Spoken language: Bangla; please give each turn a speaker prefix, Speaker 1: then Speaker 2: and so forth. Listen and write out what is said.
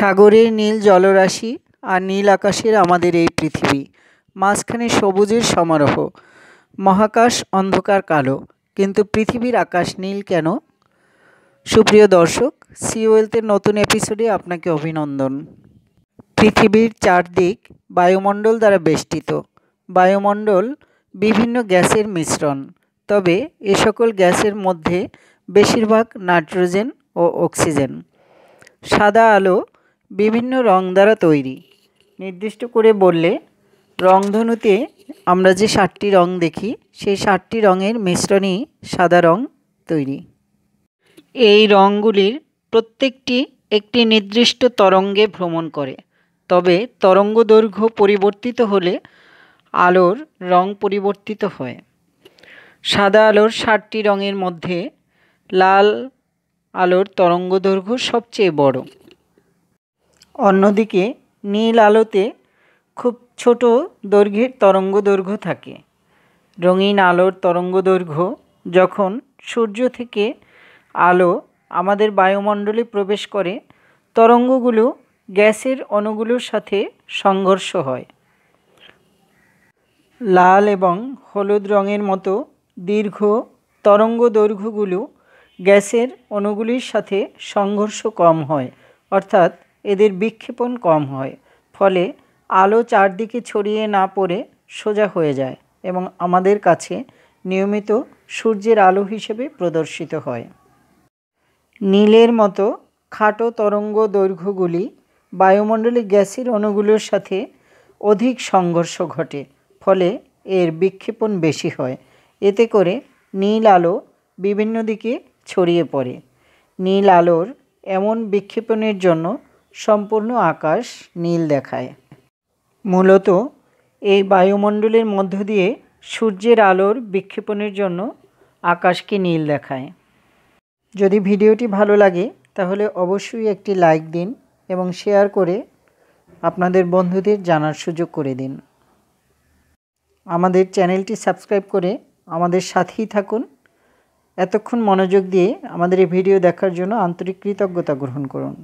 Speaker 1: সাগরের নীল জলরাশি আর নীল আকাশের আমাদের এই পৃথিবী মাঝখানে সবুজের সমারোহ মহাকাশ অন্ধকার কালো কিন্তু পৃথিবীর আকাশ নীল কেন সুপ্রিয় দর্শক সিওয়েলথের নতুন এপিসোডে আপনাকে অভিনন্দন পৃথিবীর চারদিক বায়ুমণ্ডল দ্বারা বেষ্টিত বায়ুমণ্ডল বিভিন্ন গ্যাসের মিশ্রণ তবে এ সকল গ্যাসের মধ্যে বেশিরভাগ নাইট্রোজেন ও অক্সিজেন সাদা আলো বিভিন্ন রং দ্বারা তৈরি নির্দিষ্ট করে বললে রংধনুতে আমরা যে ষাটটি রং দেখি সেই ষাটটি রঙের মিশ্রণই সাদা রং তৈরি এই রঙগুলির প্রত্যেকটি একটি নির্দিষ্ট তরঙ্গে ভ্রমণ করে তবে তরঙ্গ দৈর্ঘ্য পরিবর্তিত হলে আলোর রং পরিবর্তিত হয় সাদা আলোর ষাটটি রঙের মধ্যে লাল আলোর তরঙ্গ দৈর্ঘ্য সবচেয়ে বড় অন্যদিকে নীল আলোতে খুব ছোট দৈর্ঘ্যের তরঙ্গ দৈর্ঘ্য থাকে রঙিন আলোর তরঙ্গ দৈর্ঘ্য যখন সূর্য থেকে আলো আমাদের বায়ুমণ্ডলে প্রবেশ করে তরঙ্গগুলো গ্যাসের অণুগুলোর সাথে সংঘর্ষ হয় লাল এবং হলুদ রঙের মতো দীর্ঘ তরঙ্গ দৈর্ঘ্যগুলো গ্যাসের অণুগুলির সাথে সংঘর্ষ কম হয় অর্থাৎ এদের বিক্ষেপণ কম হয় ফলে আলো চারদিকে ছড়িয়ে না পড়ে সোজা হয়ে যায় এবং আমাদের কাছে নিয়মিত সূর্যের আলো হিসেবে প্রদর্শিত হয় নীলের মতো খাটো তরঙ্গ দৈর্ঘ্যগুলি বায়ুমণ্ডলে গ্যাসের অণুগুলোর সাথে অধিক সংঘর্ষ ঘটে ফলে এর বিক্ষেপণ বেশি হয় এতে করে নীল আলো বিভিন্ন দিকে ছড়িয়ে পড়ে নীল আলোর এমন বিক্ষেপণের জন্য সম্পূর্ণ আকাশ নীল দেখায় মূলত এই বায়ুমণ্ডলের মধ্য দিয়ে সূর্যের আলোর বিক্ষেপণের জন্য আকাশকে নীল দেখায় যদি ভিডিওটি ভালো লাগে তাহলে অবশ্যই একটি লাইক দিন এবং শেয়ার করে আপনাদের বন্ধুদের জানার সুযোগ করে দিন আমাদের চ্যানেলটি সাবস্ক্রাইব করে আমাদের সাথেই থাকুন এতক্ষণ মনোযোগ দিয়ে আমাদের এই ভিডিও দেখার জন্য আন্তরিক কৃতজ্ঞতা গ্রহণ করুন